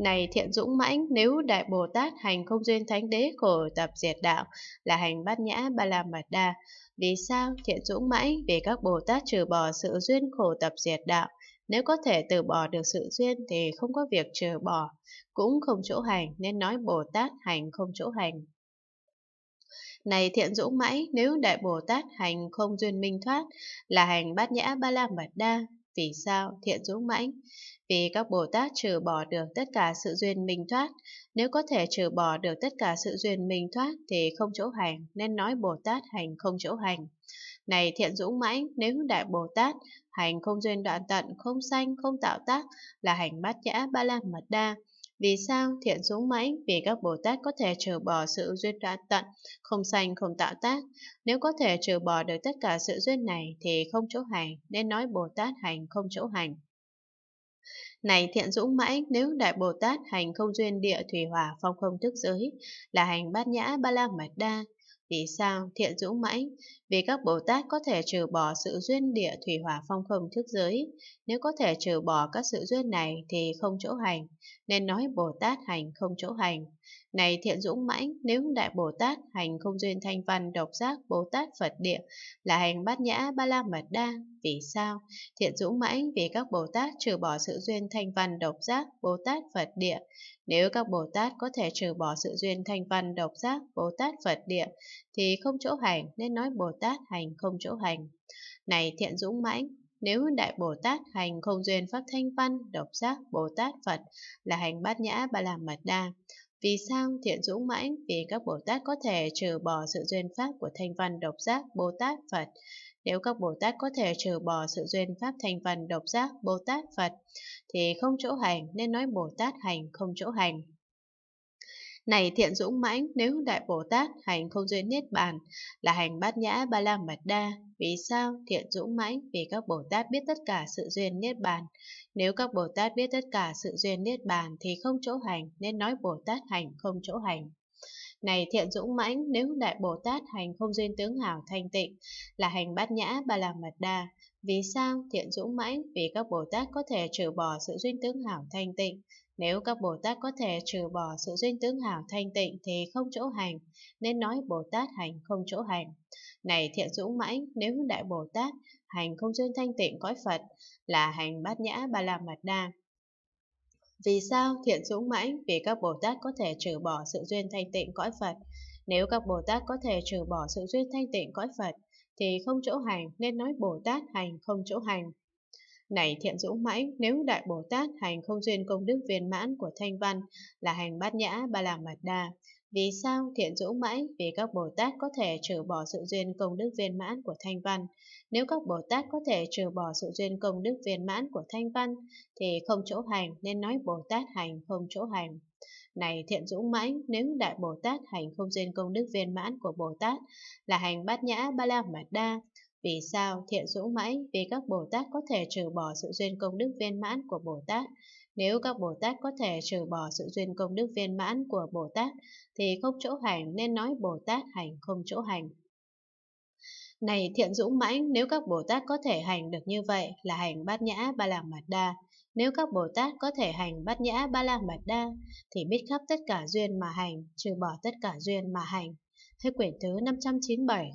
Này thiện dũng mãnh, nếu Đại Bồ Tát hành không duyên thánh đế khổ tập diệt đạo là hành bát nhã ba la mật đa. Vì sao thiện dũng mãnh? Vì các Bồ Tát trừ bỏ sự duyên khổ tập diệt đạo. Nếu có thể từ bỏ được sự duyên thì không có việc trừ bỏ, cũng không chỗ hành nên nói Bồ Tát hành không chỗ hành. Này thiện dũng mãnh, nếu Đại Bồ Tát hành không duyên minh thoát là hành bát nhã ba la mật đa. Vì sao thiện dũng mãnh? Vì các Bồ Tát trừ bỏ được tất cả sự duyên mình thoát, nếu có thể trừ bỏ được tất cả sự duyên mình thoát thì không chỗ hành, nên nói Bồ Tát hành không chỗ hành. Này thiện dũng mãnh, nếu đại Bồ Tát, hành không duyên đoạn tận, không sanh, không tạo tác, là hành bát nhã ba la mật đa. Vì sao thiện dũng mãnh? Vì các Bồ Tát có thể trừ bỏ sự duyên đoạn tận, không sanh, không tạo tác. Nếu có thể trừ bỏ được tất cả sự duyên này thì không chỗ hành, nên nói Bồ Tát hành không chỗ hành. Này thiện dũng mãi nếu Đại Bồ Tát hành không duyên địa thủy hỏa phong không thức giới là hành bát nhã ba la mật đa. Vì sao thiện dũng mãi Vì các Bồ Tát có thể trừ bỏ sự duyên địa thủy hỏa phong không thức giới. Nếu có thể trừ bỏ các sự duyên này thì không chỗ hành, nên nói Bồ Tát hành không chỗ hành. Này thiện dũng mãnh, nếu đại Bồ Tát hành không duyên thanh văn độc giác Bồ Tát Phật địa là hành bát nhã ba la mật đa. Vì sao? Thiện dũng mãnh vì các Bồ Tát trừ bỏ sự duyên thanh văn độc giác Bồ Tát Phật địa. Nếu các Bồ Tát có thể trừ bỏ sự duyên thanh văn độc giác Bồ Tát Phật địa thì không chỗ hành nên nói Bồ Tát hành không chỗ hành. Này thiện dũng mãnh, nếu Đại Bồ Tát hành không duyên pháp thanh văn, độc giác Bồ Tát Phật là hành bát nhã ba la mật đa, vì sao thiện dũng mãnh? Vì các Bồ Tát có thể trừ bỏ sự duyên pháp của thanh văn độc giác Bồ Tát Phật. Nếu các Bồ Tát có thể trừ bỏ sự duyên pháp thành phần độc giác Bồ Tát Phật, thì không chỗ hành nên nói Bồ Tát hành không chỗ hành. Này thiện dũng mãnh, nếu Đại Bồ Tát hành không duyên niết bàn là hành bát nhã ba la mật đa, vì sao thiện dũng mãnh? Vì các Bồ Tát biết tất cả sự duyên niết bàn. Nếu các Bồ Tát biết tất cả sự duyên niết bàn thì không chỗ hành, nên nói Bồ Tát hành không chỗ hành. Này thiện dũng mãnh, nếu Đại Bồ Tát hành không duyên tướng hảo thanh tịnh là hành bát nhã ba la mật đa, vì sao thiện dũng mãnh? Vì các Bồ Tát có thể trừ bỏ sự duyên tướng hảo thanh tịnh, nếu các Bồ Tát có thể trừ bỏ sự duyên tướng hảo thanh tịnh thì không chỗ hành, nên nói Bồ Tát hành không chỗ hành. Này thiện dũng mãnh, nếu đại Bồ Tát hành không duyên thanh tịnh cõi Phật là hành bát nhã ba la mật đa. Vì sao thiện dũng mãnh? Vì các Bồ Tát có thể trừ bỏ sự duyên thanh tịnh cõi Phật. Nếu các Bồ Tát có thể trừ bỏ sự duyên thanh tịnh cõi Phật thì không chỗ hành nên nói Bồ Tát hành không chỗ hành. Này thiện dũng mãnh, nếu Đại Bồ Tát hành không duyên công đức viên mãn của Thanh Văn là hành bát nhã ba la mật đa, vì sao thiện dũng mãnh? Vì các Bồ Tát có thể trừ bỏ sự duyên công đức viên mãn của Thanh Văn. Nếu các Bồ Tát có thể trừ bỏ sự duyên công đức viên mãn của Thanh Văn, thì không chỗ hành nên nói Bồ Tát hành không chỗ hành. Này thiện dũng mãnh, nếu Đại Bồ Tát hành không duyên công đức viên mãn của Bồ Tát là hành bát nhã ba la mật đa, vì sao thiện dũng mãi? Vì các Bồ Tát có thể trừ bỏ sự duyên công đức viên mãn của Bồ Tát. Nếu các Bồ Tát có thể trừ bỏ sự duyên công đức viên mãn của Bồ Tát, thì không chỗ hành nên nói Bồ Tát hành không chỗ hành. Này thiện dũng mãnh, nếu các Bồ Tát có thể hành được như vậy là hành bát nhã ba la mật đa. Nếu các Bồ Tát có thể hành bát nhã ba la mật đa, thì biết khắp tất cả duyên mà hành, trừ bỏ tất cả duyên mà hành. Hết quyển thứ 597